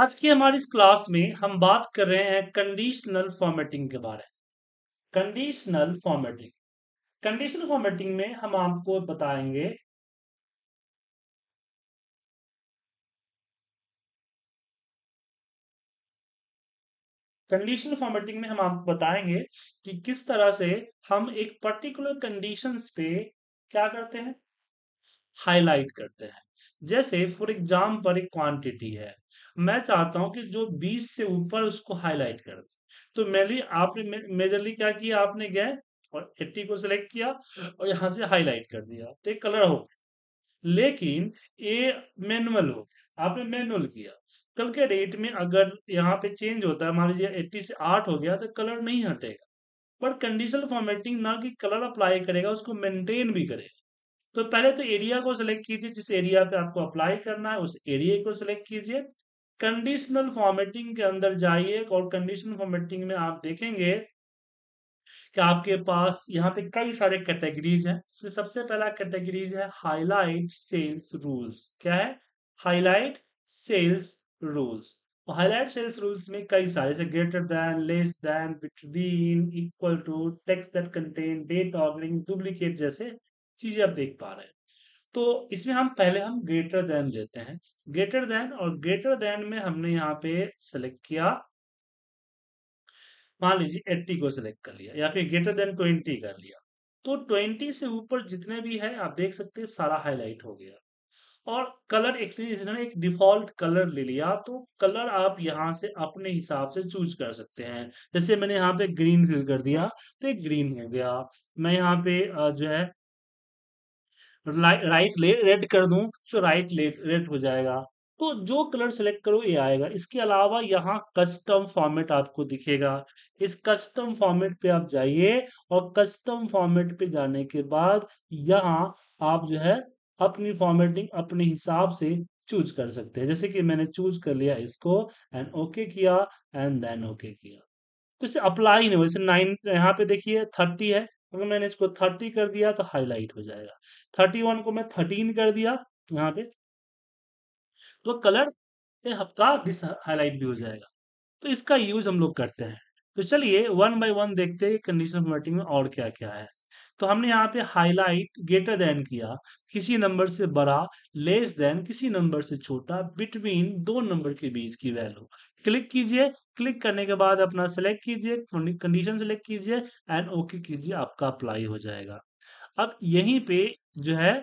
आज की हमारी इस क्लास में हम बात कर रहे हैं कंडीशनल फॉर्मेटिंग के बारे में कंडीशनल फॉर्मेटिंग कंडीशनल फॉर्मेटिंग में हम आपको बताएंगे कंडीशनल फॉर्मेटिंग में हम आपको बताएंगे कि किस तरह से हम एक पर्टिकुलर कंडीशंस पे क्या करते हैं हाईलाइट करते हैं जैसे फॉर एग्जाम्पल एक क्वांटिटी है मैं चाहता हूं कि जो 20 से ऊपर उसको हाईलाइट कर दे तो मेनली आपने मेजरली क्या किया आपने गए और 80 को सिलेक्ट किया और यहां से हाईलाइट कर दिया तो एक कलर हो गया लेकिन ये मैनुअल हो गया आपने मैनुअल किया कल के डेट में अगर यहाँ पे चेंज होता है मान लीजिए एट्टी से आठ हो गया तो कलर नहीं हटेगा पर कंडीशनल फॉर्मेटिंग ना कि कलर अप्लाई करेगा उसको मेंटेन भी करेगा तो पहले तो एरिया को सिलेक्ट कीजिए जिस एरिया पे आपको अप्लाई करना है उस एरिया को सिलेक्ट कीजिए कंडीशनल फॉर्मेटिंग के अंदर जाइए और कंडीशनल फॉर्मेटिंग में आप देखेंगे कि आपके पास यहाँ पे कई सारे कैटेगरीज हैं इसमें सबसे पहला कैटेगरीज है हाईलाइट सेल्स रूल्स क्या है highlight cells rules highlight cells rules में कई सारे जैसे greater than less than between equal to text that contain date ordering duplicate जैसे चीजें आप देख पा रहे हैं तो इसमें हम पहले हम ग्रेटर देन लेते हैं ग्रेटर देन और ग्रेटर देन में हमने यहाँ पे सेलेक्ट किया मान लीजिए एट्टी को सिलेक्ट कर लिया या फिर ग्रेटर देन ट्वेंटी कर लिया तो ट्वेंटी से ऊपर जितने भी है आप देख सकते हैं सारा हाईलाइट हो गया और कलर एक्सप्लेन एक डिफॉल्ट कलर ले लिया तो कलर आप यहाँ से अपने हिसाब से चूज कर सकते हैं जैसे मैंने यहाँ पे ग्रीन फिल कर दिया तो ग्रीन हो गया मैं यहाँ पे जो है राइट रेड कर दूं तो राइट रेड हो जाएगा तो जो कलर सेलेक्ट करो ये आएगा इसके अलावा यहाँ कस्टम फॉर्मेट आपको दिखेगा इस कस्टम फॉर्मेट पे आप जाइए और कस्टम फॉर्मेट पे जाने के बाद यहाँ आप जो है अपनी फॉर्मेटिंग अपने हिसाब से चूज कर सकते हैं जैसे कि मैंने चूज कर लिया इसको एंड ओके किया एंड देन ओके किया तो इसे अप्लाई नहीं हुआ जैसे नाइन यहाँ पे देखिए थर्टी है अगर मैंने इसको थर्टी कर दिया तो हाईलाइट हो जाएगा थर्टी वन को मैं थर्टीन कर दिया यहाँ पे तो कलर का हाईलाइट भी हो जाएगा तो इसका यूज हम लोग करते हैं तो चलिए वन बाय वन देखते हैं कंडीशन कन्वर्टिंग में और क्या क्या है तो हमने यहाँ पे हाईलाइट ग्रेटर देन किया किसी नंबर से बड़ा लेस देन किसी नंबर से छोटा बिटवीन दो नंबर के बीच की वैल्यू क्लिक कीजिए क्लिक करने के बाद अपना सेलेक्ट कीजिए कंडीशन सेलेक्ट कीजिए एंड ओके कीजिए आपका अप्लाई हो जाएगा अब यहीं पे जो है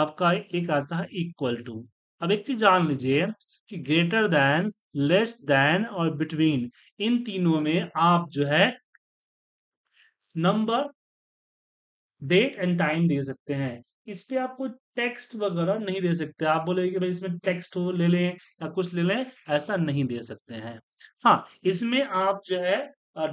आपका एक आता है इक्वल टू अब एक चीज जान लीजिए कि ग्रेटर देन लेस देन और बिटवीन इन तीनों में आप जो है नंबर डेट एंड टाइम दे सकते हैं इस पे आपको टेक्स्ट वगैरह नहीं दे सकते आप बोले कि भाई इसमें टेक्स्ट हो ले लें या कुछ ले लें ऐसा नहीं दे सकते हैं हाँ इसमें आप जो है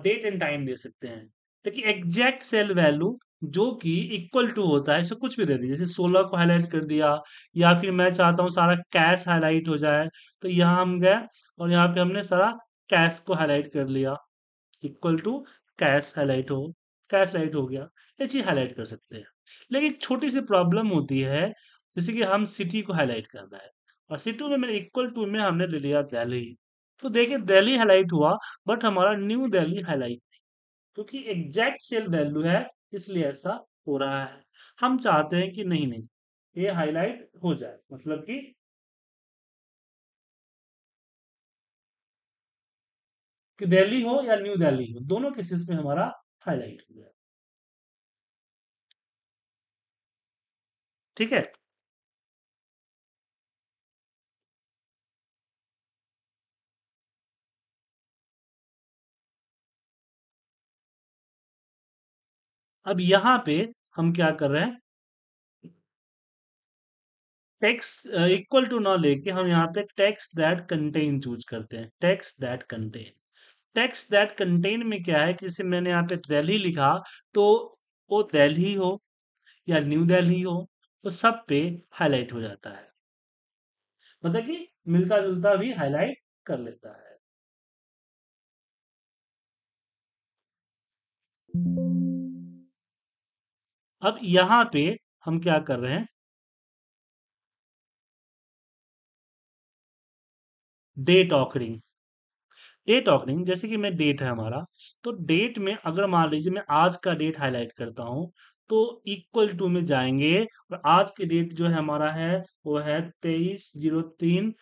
डेट एंड टाइम दे सकते हैं देखिए एग्जैक्ट सेल वैल्यू जो कि इक्वल टू होता है इसको कुछ भी दे दीजिए जैसे सोलह को हाईलाइट कर दिया या फिर मैं चाहता हूँ सारा कैश हाईलाइट हो जाए तो यहाँ हम गए और यहाँ पे हमने सारा कैश को हाईलाइट कर लिया इक्वल टू कैश हाईलाइट हो कैश हाईलाइट हो गया ये चीज हाईलाइट कर सकते हैं लेकिन एक छोटी सी प्रॉब्लम होती है जैसे कि हम सिटी को हाईलाइट करना है और सिटी में मैंने इक्वल टू में हमने ले लिया दिल्ली तो देखिए दिल्ली हाईलाइट हुआ बट हमारा न्यू दिल्ली हाईलाइट नहीं क्योंकि एग्जैक्ट सेल वैल्यू है इसलिए ऐसा हो रहा है हम चाहते हैं कि नहीं नहीं ये हाईलाइट हो जाए मतलब कि कि दिल्ली हो या न्यू दिल्ली हो दोनों केसेस में हमारा हाईलाइट हो जाए ठीक है अब यहां पे हम क्या कर रहे हैं टेक्स्ट इक्वल टू ना लेके हम यहाँ पे टेक्स्ट दैट कंटेन चूज करते हैं text that contain text that contain में क्या है जैसे मैंने यहाँ पे दिल्ली लिखा तो वो दिल्ली हो या न्यू दिल्ली हो वो तो सब पे हाईलाइट हो जाता है मतलब कि मिलता जुलता भी हाईलाइट कर लेता है अब यहां पे हम क्या कर रहे हैं डेट ऑकरिंग डेट ऑकरिंग जैसे कि मैं डेट है हमारा तो डेट में अगर मान लीजिए मैं आज का डेट हाईलाइट करता हूं तो इक्वल टू में जाएंगे और आज की डेट जो है हमारा है वो है तेईस जीरो तीन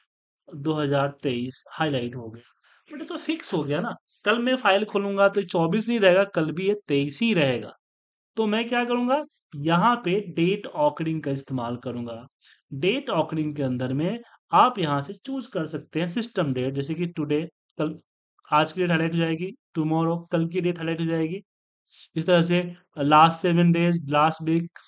दो हजार तेईस हाईलाइट हो गया बेटा तो फिक्स हो गया ना कल मैं फाइल खोलूंगा तो चौबीस नहीं रहेगा कल भी ये तेईस ही रहेगा तो मैं क्या करूंगा यहाँ पे डेट ऑकरिंग का इस्तेमाल करूंगा डेट ऑकरिंग के अंदर में आप यहाँ से चूज कर सकते हैं सिस्टम डेट जैसे कि टुडे कल आज की डेट हाईलाइट हो जाएगी टुमारो कल की डेट हाईलाइट हो जाएगी इस तरह से last seven days last week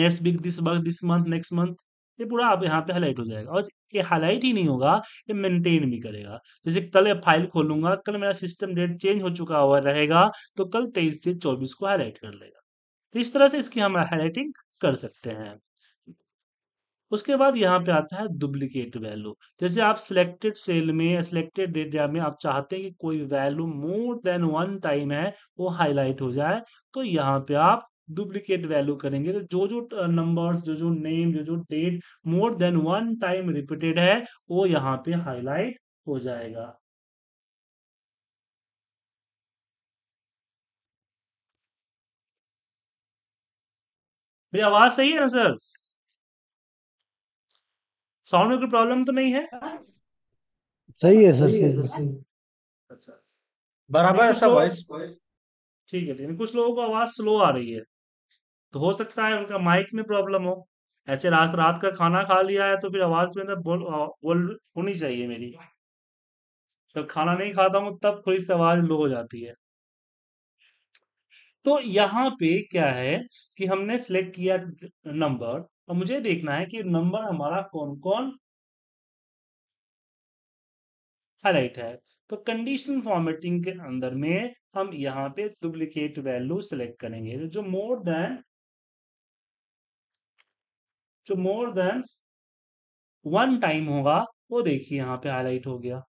next week this work this month next month ये पूरा आप यहाँ पे हाईलाइट हो जाएगा और ये हाईलाइट ही नहीं होगा ये मेंटेन भी करेगा जैसे कल फाइल खोलूंगा कल मेरा सिस्टम डेट चेंज हो चुका हुआ रहेगा तो कल तेईस से चौबीस को हाईलाइट कर लेगा तो इस तरह से इसकी हम हाईलाइटिंग कर सकते हैं उसके बाद यहाँ पे आता है डुप्लीकेट वैल्यू जैसे आप सिलेक्टेड सेल में सिलेक्टेड डेटा में आप चाहते हैं कि कोई value more than one time है वो हाईलाइट हो जाए तो यहाँ पे आप डुप्लीकेट वैल्यू करेंगे तो जो जो नंबर्स जो जो नेम जो जो date more than one time repeated है वो यहाँ पे हाईलाइट हो जाएगा आवाज सही है ना सर साउंड में कोई प्रॉब्लम तो नहीं है सही है सर सही है अच्छा। बराबर ऐसा वॉइस ठीक है कुछ लोगों को आवाज स्लो आ रही है तो हो सकता है उनका माइक में प्रॉब्लम हो ऐसे रात रात का खाना खा लिया है तो फिर आवाज में बोल बोल होनी चाहिए मेरी जब तो खाना नहीं खाता हूं तब थोड़ी सी आवाज लो हो जाती है तो यहाँ पे क्या है कि हमने सिलेक्ट किया नंबर तो मुझे देखना है कि नंबर हमारा कौन कौन हाईलाइट है तो कंडीशन फॉर्मेटिंग के अंदर में हम यहां पे डुप्लीकेट वैल्यू सिलेक्ट करेंगे जो मोर देन जो मोर देन वन टाइम होगा वो देखिए यहां पे हाईलाइट हो गया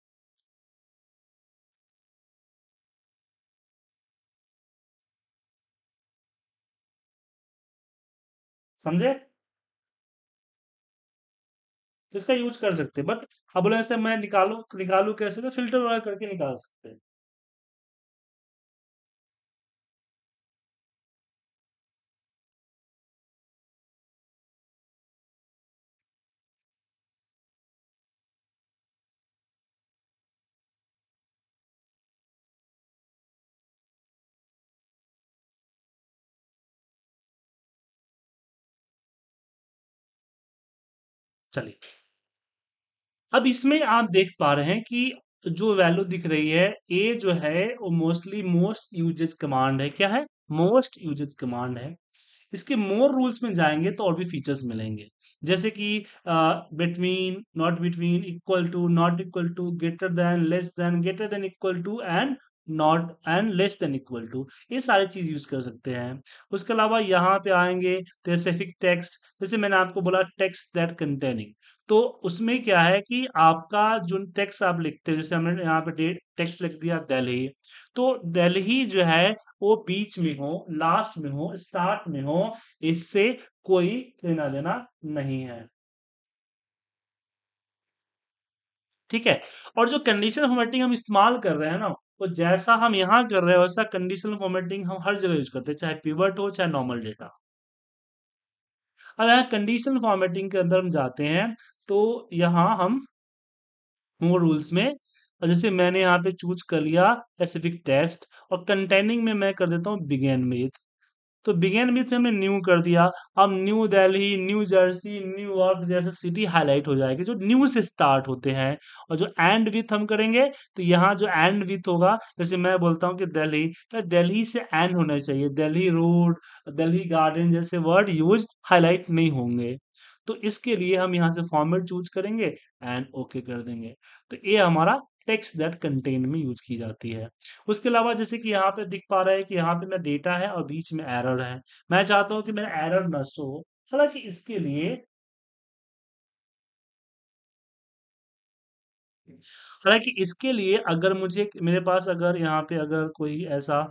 समझे इसका यूज कर सकते हैं बट अब बोले ऐसे मैं निकालू निकालू कैसे तो फिल्टर वगैरह करके निकाल सकते हैं चलिए अब इसमें आप देख पा रहे हैं कि जो वैल्यू दिख रही है ए जो है वो मोस्टली मोस्ट यूजेज कमांड है क्या है मोस्ट यूजेज कमांड है इसके मोर रूल्स में जाएंगे तो और भी फीचर्स मिलेंगे जैसे कि between not between equal to not equal to greater than less than greater than equal to and not and less than equal to ये सारी चीज यूज कर सकते हैं उसके अलावा यहाँ पे आएंगे स्पेसिफिक टेक्स्ट जैसे मैंने आपको बोला टेक्स्ट दैट कंटेनिंग तो उसमें क्या है कि आपका जो टेक्स्ट आप लिखते हैं जैसे हमने यहाँ पे टेक्स्ट लिख दिया दिल्ली तो दिल्ली जो है वो बीच में हो लास्ट में हो स्टार्ट में हो इससे कोई लेना देना नहीं है ठीक है और जो कंडीशनल फॉर्मेटिंग हम इस्तेमाल कर रहे हैं ना वो जैसा हम यहां कर रहे हैं वैसा कंडीशनल फॉर्मेटिंग हम हर जगह यूज करते हैं चाहे पिवट हो चाहे नॉर्मल डेटा अब यहां कंडीशनल फॉर्मेटिंग के अंदर हम जाते हैं तो यहाँ हम मोर रूल्स में और जैसे मैंने यहाँ पे चूज कर लिया स्पेसिफिक टेस्ट और कंटेनिंग में मैं कर देता हूँ बिगेन विथ तो बिगेन विथ में हमने न्यू कर दिया अब New Delhi New Jersey New York जैसे सिटी हाईलाइट हो जाएगी जो न्यू से स्टार्ट होते हैं और जो एंड विथ हम करेंगे तो यहाँ जो एंड विथ होगा जैसे मैं बोलता हूँ कि दिल्ली तो दिल्ली से एंड होना चाहिए दिल्ली रोड दिल्ली गार्डन जैसे वर्ड यूज हाईलाइट नहीं होंगे तो इसके लिए हम यहाँ से फॉर्मेट चूज करेंगे एंड ओके okay कर देंगे तो ये हमारा टेक्स्ट दैट कंटेन में यूज की जाती है उसके अलावा जैसे कि यहाँ पे दिख पा रहा है कि यहाँ पे मेरा डेटा है और बीच में एरर है मैं चाहता हूँ कि मेरा एरर न सो हालांकि इसके लिए हालांकि इसके लिए अगर मुझे मेरे पास अगर यहाँ पे अगर कोई ऐसा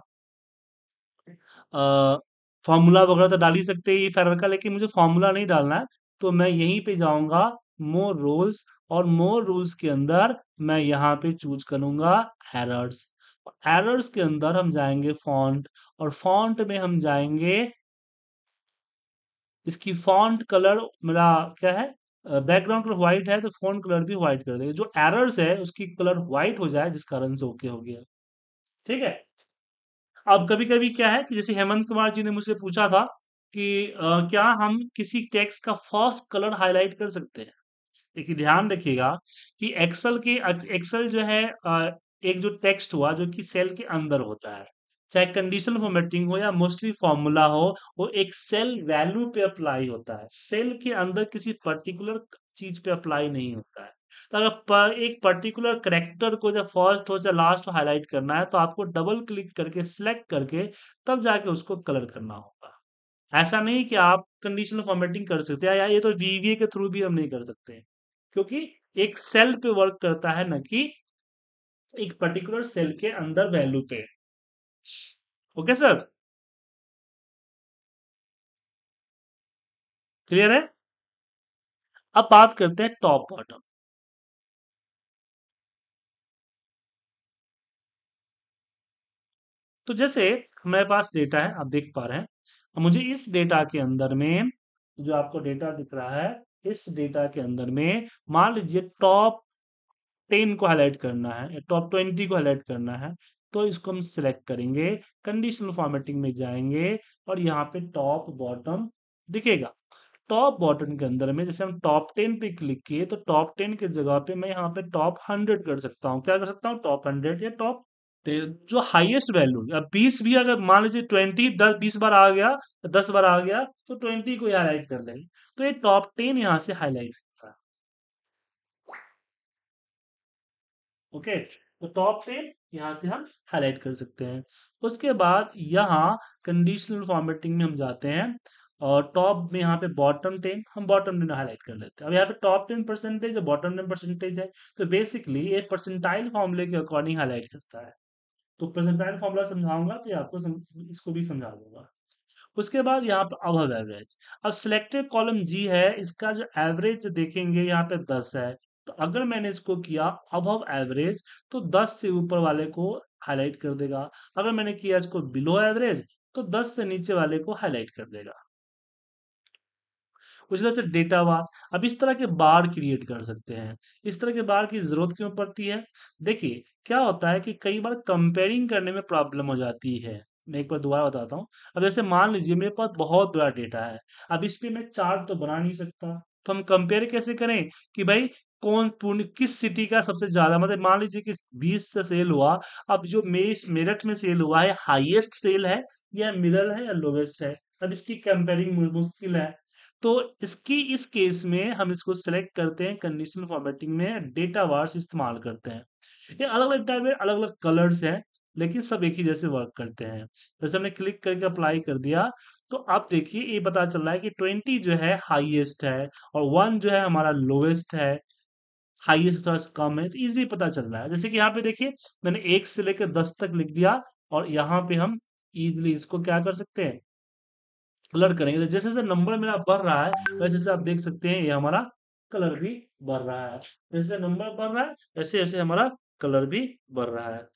फॉर्मूला वगैरह तो डाल ही सकते हैं ये फेरर का लेकिन मुझे फॉर्मूला नहीं डालना है तो मैं यहीं पे जाऊंगा मोर रूल्स और मोर रूल्स के अंदर मैं यहाँ पे चूज करूंगा एरर्स एरर्स के अंदर हम जाएंगे फॉन्ट और फॉन्ट में हम जाएंगे इसकी फॉन्ट कलर मेरा क्या है बैकग्राउंड कलर व्हाइट है तो फॉन्ट कलर भी व्हाइट कर देंगे जो एरर्स है उसकी कलर व्हाइट हो जाए जिस कारण से ओके हो गया ठीक है अब कभी कभी क्या है कि जैसे हेमंत कुमार जी ने मुझसे पूछा था कि आ, क्या हम किसी टेक्स्ट का फर्स्ट कलर हाईलाइट कर सकते हैं देखिए ध्यान रखिएगा कि एक्सेल के एक्सेल जो है आ, एक जो टेक्स्ट हुआ जो कि सेल के अंदर होता है चाहे कंडीशनल फॉर्मेटिंग हो या मोस्टली फॉर्मूला हो वो एक सेल वैल्यू पे अप्लाई होता है सेल के अंदर किसी पर्टिकुलर चीज पे अप्लाई नहीं होता है तो अगर एक पर्टिकुलर करेक्टर को जब फर्स्ट हो चाहे लास्ट हो हाईलाइट करना है तो आपको डबल क्लिक करके सिलेक्ट करके तब जाके उसको कलर करना होगा ऐसा नहीं कि आप कंडीशनल फॉर्मेटिंग कर सकते हैं या ये तो वीवीए के थ्रू भी हम नहीं कर सकते हैं क्योंकि एक सेल पे वर्क करता है ना कि एक पर्टिकुलर सेल के अंदर वैल्यू पे ओके सर क्लियर है अब बात करते हैं टॉप बॉटम तो जैसे हमारे पास डेटा है आप देख पा रहे हैं मुझे इस डेटा के अंदर में जो आपको डेटा दिख रहा है इस डेटा के अंदर में मान लीजिए टॉप टेन को हाईलाइट करना है टॉप ट्वेंटी को हाईलाइट करना है तो इसको हम सिलेक्ट करेंगे कंडीशनल फॉर्मेटिंग में जाएंगे और यहाँ पे टॉप बॉटम दिखेगा टॉप बॉटम के अंदर में जैसे हम टॉप टेन पे क्लिक किए तो टॉप टेन के जगह पे मैं यहाँ पे टॉप हंड्रेड कर सकता हूँ क्या कर सकता हूँ टॉप हंड्रेड या टॉप तो जो हाईएस्ट वैल्यू अब बीस भी अगर मान लीजिए ट्वेंटी दस बीस बार आ गया दस बार आ गया तो ट्वेंटी को हाईलाइट कर लेंगे तो ये टॉप टेन यहां से हाईलाइट होगा ओके तो टॉप टेन यहां से हम हाईलाइट कर सकते हैं उसके बाद यहाँ कंडीशनल फॉर्मेटिंग में हम जाते हैं और टॉप में यहाँ पे बॉटम टेन हम बॉटम टेन हाईलाइट कर लेते हैं अब यहाँ पे टॉप टेन परसेंटेज और बॉटम टेन परसेंटेज है तो बेसिकली ये परसेंटाइल फॉर्मूले के अकॉर्डिंग हाईलाइट करता है तो परसेंटाइल फॉर्मूला समझाऊंगा तो आपको इसको भी समझा दूंगा उसके बाद यहाँ पे अब एवरेज अब सिलेक्टेड कॉलम जी है इसका जो एवरेज देखेंगे यहाँ पे दस है तो अगर मैंने इसको किया अब एवरेज तो दस से ऊपर वाले को हाईलाइट कर देगा अगर मैंने किया इसको बिलो एवरेज तो दस से नीचे वाले को हाईलाइट कर देगा उसी तरह से डेटा बार अब इस तरह के बार क्रिएट कर सकते हैं इस तरह के बार की जरूरत क्यों पड़ती है देखिए क्या होता है कि कई बार कंपेयरिंग करने में प्रॉब्लम हो जाती है मैं एक बार दोबारा बताता हूँ अब जैसे मान लीजिए मेरे पास बहुत बड़ा डेटा है अब इस पर मैं चार्ट तो बना नहीं सकता तो हम कंपेयर कैसे करें कि भाई कौन पूर्ण किस सिटी का सबसे ज्यादा मतलब मान लीजिए कि बीस से सेल हुआ अब जो मेरठ में सेल हुआ है हाईएस्ट सेल है या मिडल है या लोवेस्ट है अब इसकी कंपेयरिंग मुश्किल है तो इसकी इस केस में हम इसको सिलेक्ट करते हैं कंडीशनल फॉर्मेटिंग में डेटा वार्स इस्तेमाल करते हैं ये अलग अलग टाइप में अलग अलग कलर्स हैं लेकिन सब एक ही जैसे वर्क करते हैं जैसे हमने क्लिक करके अप्लाई कर दिया तो आप देखिए ये पता चल रहा है कि ट्वेंटी जो है हाइएस्ट है और वन जो है हमारा लोवेस्ट है हाईएस्ट थोड़ा सा कम है तो इजिली पता चल रहा है जैसे कि यहाँ पे देखिए मैंने एक से लेकर दस तक लिख दिया और यहाँ पे हम इजिली इसको क्या कर सकते हैं कलर करेंगे तो जैसे जैसे नंबर मेरा बढ़ रहा है वैसे जैसे आप देख सकते हैं ये हमारा कलर भी बढ़ रहा है जैसे नंबर बढ़ रहा है वैसे वैसे हमारा कलर भी बढ़ रहा है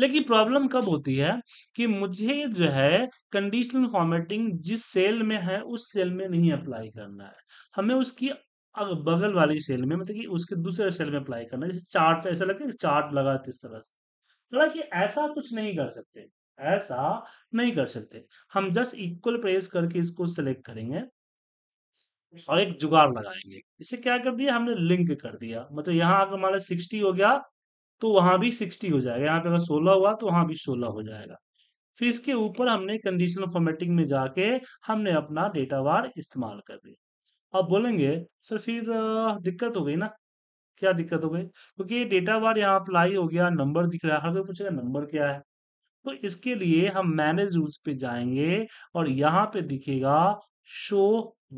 लेकिन प्रॉब्लम कब होती है कि मुझे जो है कंडीशनल फॉर्मेटिंग जिस सेल में है उस सेल में नहीं अप्लाई करना है हमें उसकी बगल वाली सेल में मतलब कि उसके दूसरे सेल में अप्लाई करना है जैसे चार्ट ऐसा लगता है चार्ट लगाते इस तरह से कि ऐसा कुछ नहीं कर सकते ऐसा नहीं कर सकते हम जस्ट इक्वल प्रेस करके इसको सेलेक्ट करेंगे और एक जुगाड़ लगाएंगे इसे क्या कर दिया हमने लिंक कर दिया मतलब यहाँ अगर मान लो सिक्सटी हो गया तो वहां भी सिक्सटी हो जाएगा यहाँ पे अगर सोलह हुआ तो वहां भी सोलह हो जाएगा फिर इसके ऊपर हमने कंडीशनल फॉर्मेटिंग में जाके हमने अपना डेटा बार इस्तेमाल कर दिया अब बोलेंगे सर फिर दिक्कत हो गई ना क्या दिक्कत हो गई क्योंकि ये डेटा बार यहाँ अप्लाई हो गया नंबर दिख रहा है हर कोई पूछेगा नंबर क्या है तो इसके लिए हम मैनेज रूल्स पे जाएंगे और यहाँ पे दिखेगा शो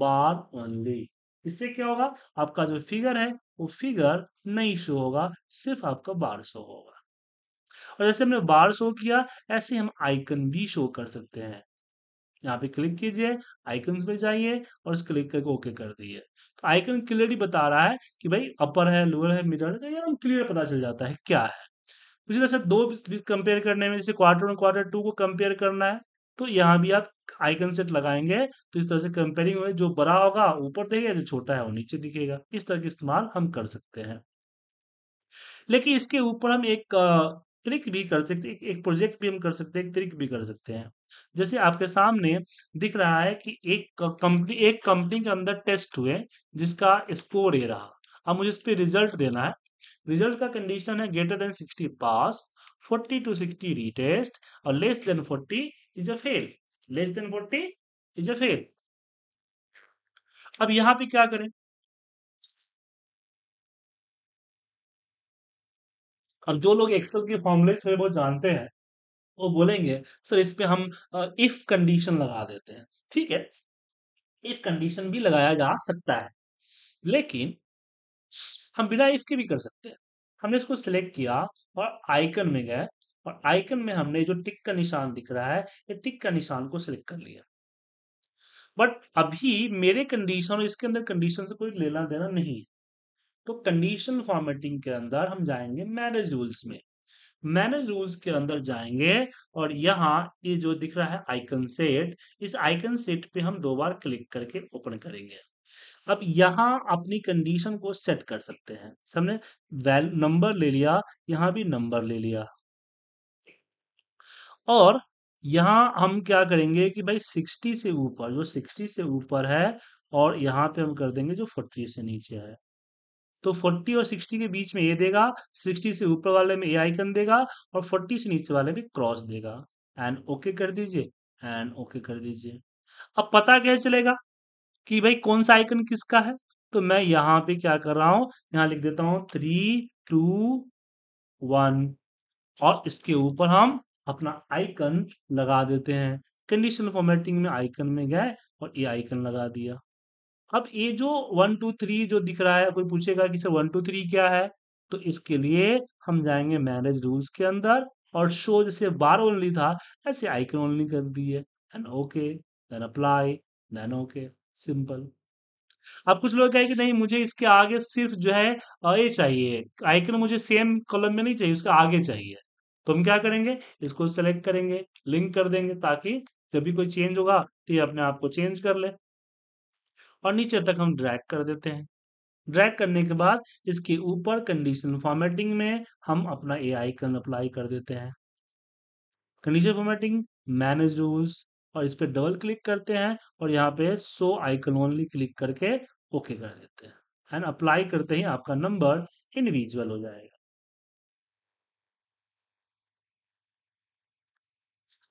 बार ओनली इससे क्या होगा आपका जो फिगर है वो फिगर नहीं शो होगा सिर्फ आपका बार शो होगा और जैसे हमने बार शो किया ऐसे हम आइकन भी शो कर सकते हैं यहाँ पे क्लिक कीजिए आइकन पे जाइए और उस क्लिक करके ओके कर दिए तो आइकन क्लियरली बता रहा है कि भाई अपर है लोअर है मिडल है यार हम क्लियर पता चल जाता है क्या है उसी तरह से दो कंपेयर करने में जैसे क्वार्टर वन क्वार्टर टू को कंपेयर करना है तो यहाँ भी आप आइकन सेट लगाएंगे तो इस तरह से कंपेयरिंग जो बड़ा होगा ऊपर दिखेगा जो छोटा है वो नीचे दिखेगा इस तरह के इस्तेमाल हम कर सकते हैं लेकिन इसके ऊपर हम एक ट्रिक भी कर सकते हैं एक प्रोजेक्ट भी हम कर सकते हैं एक ट्रिक भी कर सकते हैं जैसे आपके सामने दिख रहा है कि एक कंपनी एक कंपनी के अंदर टेस्ट हुए जिसका स्कोर ये रहा अब मुझे इस पर रिजल्ट देना है रिजल्ट का कंडीशन है greater than sixty pass 40 to 60 retest or less than 40 is a fail less than 40 is a fail अब यहां पे क्या करें अब जो लोग एक्सेल के फॉर्मूले थोड़े बहुत जानते हैं वो बोलेंगे सर इस पे हम इफ कंडीशन लगा देते हैं ठीक है इफ कंडीशन भी लगाया जा सकता है लेकिन हम बिना इफ के भी कर सकते हैं हमने इसको सिलेक्ट किया और आइकन में गए और आइकन में हमने जो टिक का निशान दिख रहा है ये टिक का निशान को सिलेक्ट कर लिया बट अभी मेरे कंडीशन और इसके अंदर कंडीशन से कोई लेना देना नहीं है तो कंडीशन फॉर्मेटिंग के अंदर हम जाएंगे मैनेज रूल्स में मैनेज रूल्स के अंदर जाएंगे और यहाँ ये जो दिख रहा है आइकन सेट इस आइकन सेट पे हम दो बार क्लिक करके ओपन करेंगे अब यहाँ अपनी कंडीशन को सेट कर सकते हैं समझे वैल्यू नंबर ले लिया यहाँ भी नंबर ले लिया और यहाँ हम क्या करेंगे कि भाई सिक्सटी से ऊपर जो सिक्सटी से ऊपर है और यहाँ पे हम कर देंगे जो फोर्टी से नीचे है तो 40 और 60 के बीच में ये देगा 60 से ऊपर वाले में ए आइकन देगा और 40 से नीचे वाले में क्रॉस देगा एंड ओके okay कर दीजिए एंड ओके okay कर दीजिए अब पता क्या चलेगा कि भाई कौन सा आइकन किसका है तो मैं यहां पे क्या कर रहा हूं यहां लिख देता हूं थ्री टू वन और इसके ऊपर हम अपना आइकन लगा देते हैं कंडीशन फॉर्मेटिंग में आइकन में गए और ये आइकन लगा दिया अब ये जो वन टू थ्री जो दिख रहा है कोई पूछेगा कि सर वन टू थ्री क्या है तो इसके लिए हम जाएंगे मैरिज रूल्स के अंदर और शो जैसे बार ओनली था ऐसे आइकन ओनली कर दिए and okay then apply then okay simple अब कुछ लोग कहें कि नहीं मुझे इसके आगे सिर्फ जो है ये चाहिए आइकन मुझे सेम कॉलम में नहीं चाहिए उसके आगे चाहिए तो हम क्या करेंगे इसको सेलेक्ट करेंगे लिंक कर देंगे ताकि जब भी कोई चेंज होगा तो ये अपने आप को चेंज कर ले और नीचे तक हम ड्रैग कर देते हैं ड्रैग करने के बाद इसके ऊपर कंडीशन फॉर्मेटिंग में हम अपना ए आइकन अप्लाई कर देते हैं कंडीशन फॉर्मेटिंग मैनेज रूल्स और इस पर डबल क्लिक करते हैं और यहाँ पे सो आइकन ओनली क्लिक करके ओके कर देते हैं एंड अप्लाई करते ही आपका नंबर इंडिविजुअल हो जाएगा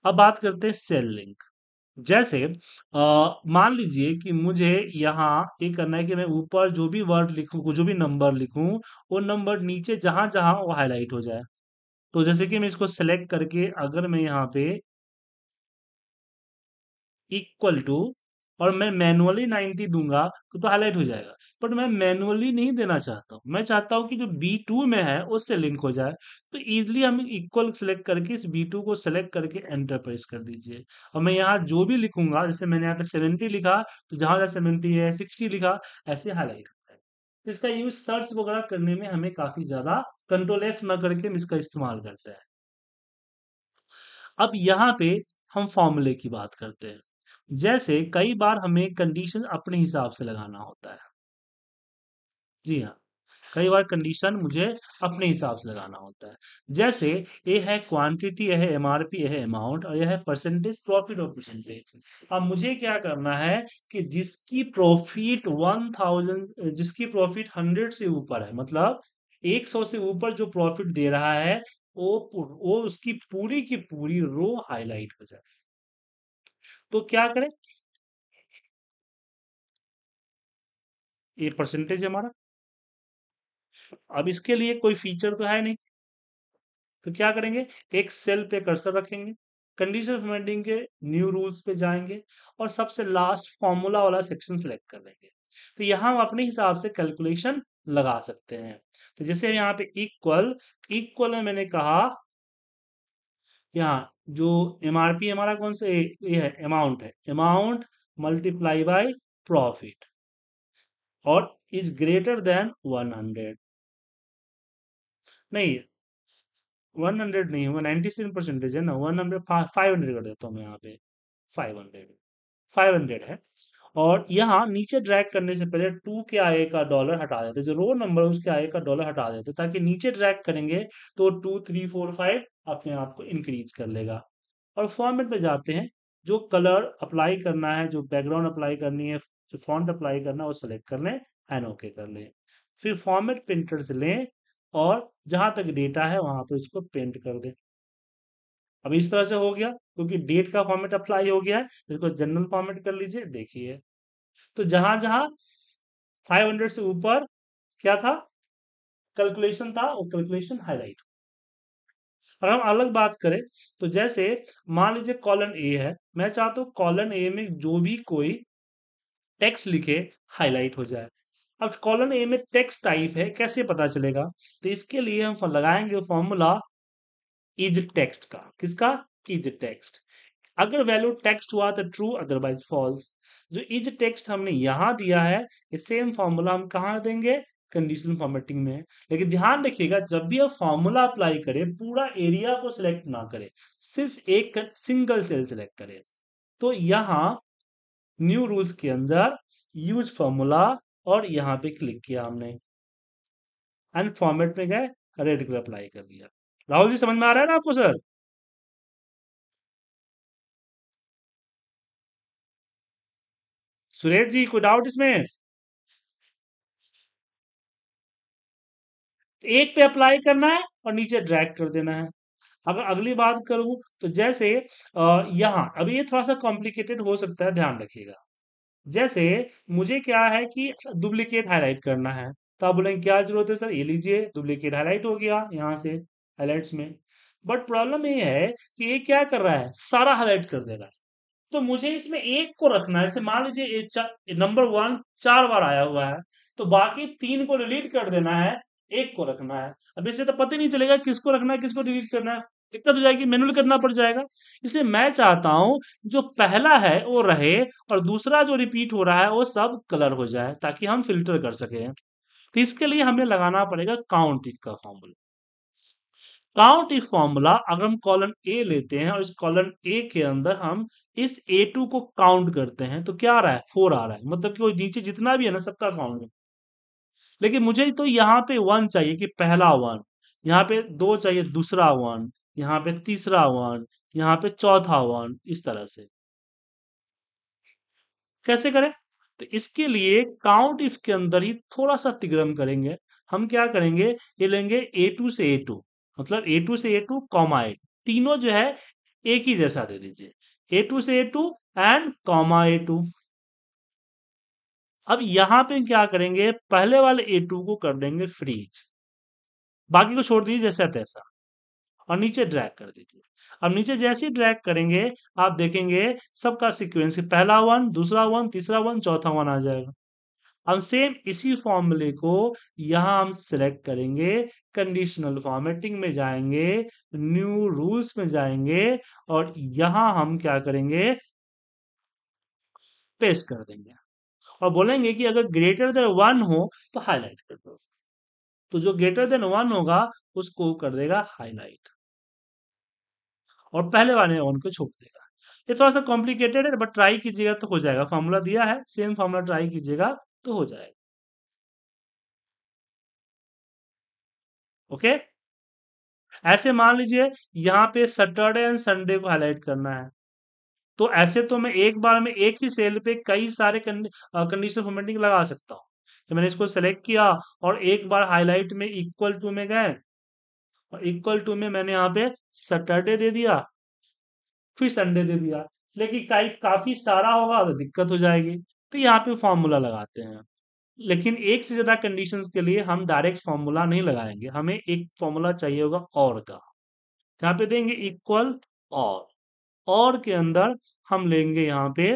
अब बात करते हैं सेल लिंक जैसे मान लीजिए कि मुझे यहाँ ये करना है कि मैं ऊपर जो भी वर्ड लिखूं जो भी नंबर लिखूं वो नंबर नीचे जहां जहां वो हाईलाइट हो जाए तो जैसे कि मैं इसको सेलेक्ट करके अगर मैं यहाँ पे इक्वल टू और मैं मैनुअली नाइनटी दूंगा तो, तो हाईलाइट हो जाएगा बट मैं मैनुअली नहीं देना चाहता हूँ मैं चाहता हूँ कि जो बी टू में है उससे लिंक हो जाए तो इजिली हम इक्वल सेलेक्ट करके इस बी टू को सेलेक्ट करके एंटर प्रेस कर दीजिए और मैं यहाँ जो भी लिखूंगा जैसे मैंने यहाँ पे सेवेंटी लिखा तो जहाँ जहाँ सेवेंटी है सिक्सटी लिखा ऐसे हाईलाइट होता है इसका यूज सर्च वगैरह करने में हमें काफी ज्यादा कंट्रोल एफ न करके हम इसका इस्तेमाल करते हैं अब यहाँ पे हम फॉर्मूले की बात करते हैं जैसे कई बार हमें कंडीशन अपने हिसाब से लगाना होता है जी हाँ कई बार कंडीशन मुझे अपने हिसाब से लगाना होता है जैसे ये है क्वांटिटी यह है एमआरपी यह है अमाउंट और यह है परसेंटेज प्रॉफिट और परसेंटेज अब मुझे क्या करना है कि जिसकी प्रॉफिट वन थाउजेंड जिसकी प्रॉफिट हंड्रेड से ऊपर है मतलब एक सौ से ऊपर जो प्रॉफिट दे रहा है वो वो उसकी पूरी की पूरी रो हाईलाइट हो जाए तो क्या करें ये परसेंटेज हमारा अब इसके लिए कोई फीचर तो है नहीं तो क्या करेंगे एक सेल पे कर्सर रखेंगे कंडीशन फॉर्मेटिंग के न्यू रूल्स पे जाएंगे और सबसे लास्ट फॉर्मूला वाला सेक्शन सेलेक्ट कर लेंगे तो यहां हम अपने हिसाब से कैलकुलेशन लगा सकते हैं तो जैसे यहाँ पे इक्वल इक्वल में मैंने कहा यहाँ जो एम आर पी हमारा कौन सा ये है अमाउंट है अमाउंट मल्टीप्लाई बाय प्रॉफिट और is greater than one hundred नहीं वन हंड्रेड नहीं है नाइन्टी सेवन परसेंटेज है ना वन हंड्रेड फाइव हंड्रेड कर देता हूँ मैं यहाँ पे फाइव हंड्रेड फाइव हंड्रेड है और यहाँ नीचे ड्रैग करने से पहले टू के आए का डॉलर हटा देते जो रो नंबर है उसके आए का डॉलर हटा देते ताकि नीचे ड्रैग करेंगे तो टू थ्री फोर फाइव अपने आप को इंक्रीज कर लेगा और फॉर्मेट में जाते हैं जो कलर अप्लाई करना है जो बैकग्राउंड अप्लाई करनी है जो फॉन्ट अप्लाई करना है वो सिलेक्ट कर लें एंड ओके कर लें फिर फॉर्मेट प्रिंटर से लें और जहां तक डेटा है वहां पर इसको पेंट कर दें अब इस तरह से हो गया क्योंकि डेट का फॉर्मेट अप्लाई हो गया है इसको जनरल फॉर्मेट कर लीजिए देखिए तो जहां जहां 500 से ऊपर क्या था कैलकुलेशन था और कैलकुलेशन हाईलाइट और हम अलग बात करें तो जैसे मान लीजिए कॉलन ए है मैं चाहता हूँ कॉलन ए में जो भी कोई टेक्स लिखे हाईलाइट हो जाए अब कॉलन ए में टेक्स टाइप है कैसे पता चलेगा तो इसके लिए हम लगाएंगे फॉर्मूला इज टेक्स्ट का किसका इज टेक्स्ट अगर वैल्यू टेक्स्ट हुआ तो ट्रू अदरवाइज फॉल्स जो इज टेक्स्ट हमने यहां दिया है ये सेम फॉर्मूला हम कहा देंगे कंडीशनल फॉर्मेटिंग में लेकिन ध्यान रखिएगा जब भी आप फॉर्मूला अप्लाई करें पूरा एरिया को सिलेक्ट ना करें सिर्फ एक सिंगल सेल सिलेक्ट करें तो यहाँ न्यू रूल्स के अंदर यूज फॉर्मूला और यहाँ पे क्लिक किया हमने एंड फॉर्मेट में गए रेड कलर अप्लाई कर दिया राहुल जी समझ में आ रहा है ना आपको सर सुरेश जी कोई डाउट इसमें तो एक पे अप्लाई करना है और नीचे ड्रैग कर देना है अगर अगली बात करूं तो जैसे यहां अभी ये थोड़ा सा कॉम्प्लिकेटेड हो सकता है ध्यान रखिएगा जैसे मुझे क्या है कि डुप्लीकेट हाईलाइट करना है तो आप बोलेंगे क्या जरूरत है सर ये लीजिए डुप्लीकेट हाईलाइट हो गया यहां से हाईलाइट्स में बट प्रॉब्लम ये है कि ये क्या कर रहा है सारा हाईलाइट कर दे रहा है तो मुझे इसमें एक को रखना है जैसे मान लीजिए नंबर वन चार बार आया हुआ है तो बाकी तीन को डिलीट कर देना है एक को रखना है अब इससे तो पता नहीं चलेगा किसको रखना है किसको डिलीट करना है दिक्कत हो जाएगी मेनुअल करना पड़ जाएगा इसलिए मैं चाहता हूं जो पहला है वो रहे और दूसरा जो रिपीट हो रहा है वो सब कलर हो जाए ताकि हम फिल्टर कर सकें तो इसके लिए हमें लगाना पड़ेगा काउंट का फॉर्मूला काउंट इफ फॉर्मूला अगर हम कॉलम ए लेते हैं और इस कॉलम ए के अंदर हम इस ए टू को काउंट करते हैं तो क्या आ रहा है फोर आ रहा है मतलब कि वो नीचे जितना भी है ना सबका काउंट है लेकिन मुझे तो यहाँ पे वन चाहिए कि पहला वन यहाँ पे दो चाहिए दूसरा वन यहाँ पे तीसरा वन यहाँ पे चौथा वन इस तरह से कैसे करें तो इसके लिए काउंट इफ के अंदर ही थोड़ा सा तिग्रम करेंगे हम क्या करेंगे ये लेंगे ए टू से ए टू मतलब ए टू से ए टू कॉमा ए तीनों जो है एक ही जैसा दे दीजिए ए टू से A two and comma A two अब यहां पे क्या करेंगे पहले वाले ए टू को कर देंगे फ्रीज बाकी को छोड़ दीजिए जैसा तैसा और नीचे ड्रैग कर दीजिए अब नीचे जैसे ही ड्रैग करेंगे आप देखेंगे सबका सिक्वेंस पहला वन दूसरा वन तीसरा वन चौथा वन आ जाएगा अब सेम इसी फॉर्मूले को यहां हम सिलेक्ट करेंगे कंडीशनल फॉर्मेटिंग में जाएंगे न्यू रूल्स में जाएंगे और यहां हम क्या करेंगे पेस्ट कर देंगे और बोलेंगे कि अगर ग्रेटर देन वन हो तो हाईलाइट कर दो तो जो ग्रेटर देन वन होगा उसको कर देगा हाईलाइट और पहले वाले ऑन को छोड़ देगा ये थोड़ा सा कॉम्प्लिकेटेड है बट ट्राई कीजिएगा तो हो जाएगा फॉर्मूला दिया है सेम फॉर्मूला ट्राई कीजिएगा तो हो जाएगा ओके ऐसे मान लीजिए यहां पे सैटरडे एंड संडे को हाईलाइट करना है तो ऐसे तो मैं एक बार में एक ही सेल पे कई सारे कंडीशन फॉर्मेटिंग लगा सकता हूं कि मैंने इसको सेलेक्ट किया और एक बार हाईलाइट में इक्वल टू में गए और इक्वल टू में मैंने यहाँ पे सैटरडे दे दिया फिर संडे दे दिया लेकिन काफी सारा होगा तो दिक्कत हो जाएगी तो यहाँ पे फॉर्मूला लगाते हैं लेकिन एक से ज्यादा कंडीशंस के लिए हम डायरेक्ट फॉर्मूला नहीं लगाएंगे हमें एक फॉर्मूला चाहिए होगा और का यहाँ पे देंगे इक्वल और और के अंदर हम लेंगे यहाँ पे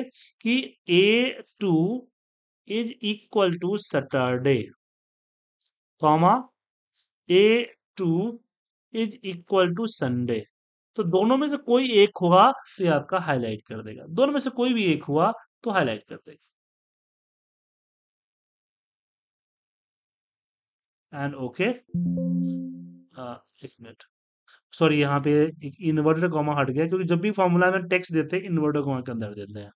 कि A two is equal to Saturday comma A two is equal to Sunday तो दोनों में से कोई एक हुआ तो ये आपका हाईलाइट कर देगा दोनों में से कोई भी एक हुआ तो हाईलाइट कर देगा एंड ओके uh, एक मिनट सॉरी यहाँ पे एक इन्वर्टर कॉमा हट गया क्योंकि जब भी फॉर्मूला में टेक्स्ट देते हैं इन्वर्टर कॉमा के अंदर देते हैं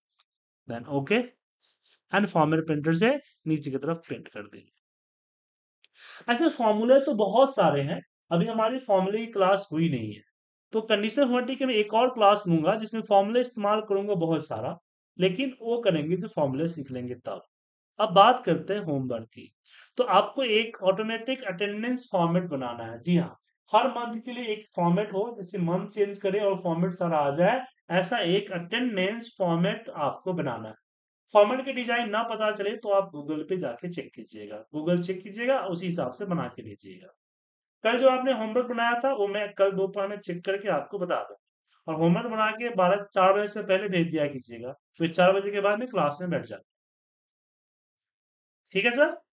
then okay and format printer से नीचे की तरफ प्रिंट कर देंगे ऐसे फॉर्मूले तो बहुत सारे हैं अभी हमारी फॉर्मूले की क्लास हुई नहीं है तो कंडीशन हुआ के मैं एक और क्लास लूंगा जिसमें फॉर्मूले इस्तेमाल करूंगा बहुत सारा लेकिन वो करेंगे जो तो फॉर्मूले सीख लेंगे तब अब बात करते हैं होमवर्क की तो आपको एक ऑटोमेटिक अटेंडेंस फॉर्मेट बनाना है जी हाँ हर मंथ के लिए एक फॉर्मेट हो जैसे मंथ चेंज करे और फॉर्मेट सारा आ जाए ऐसा एक अटेंडेंस फॉर्मेट आपको बनाना है फॉर्मेट के डिजाइन ना पता चले तो आप गूगल पे जाके चेक कीजिएगा गूगल चेक कीजिएगा उसी हिसाब से बना के लीजिएगा कल जो आपने होमवर्क बनाया था वो मैं कल दोपहर में चेक करके आपको बता दूँ और होमवर्क बना के बारह चार बजे से पहले भेज दिया कीजिएगा फिर चार बजे के बाद में क्लास में बैठ जाता ठीक है सर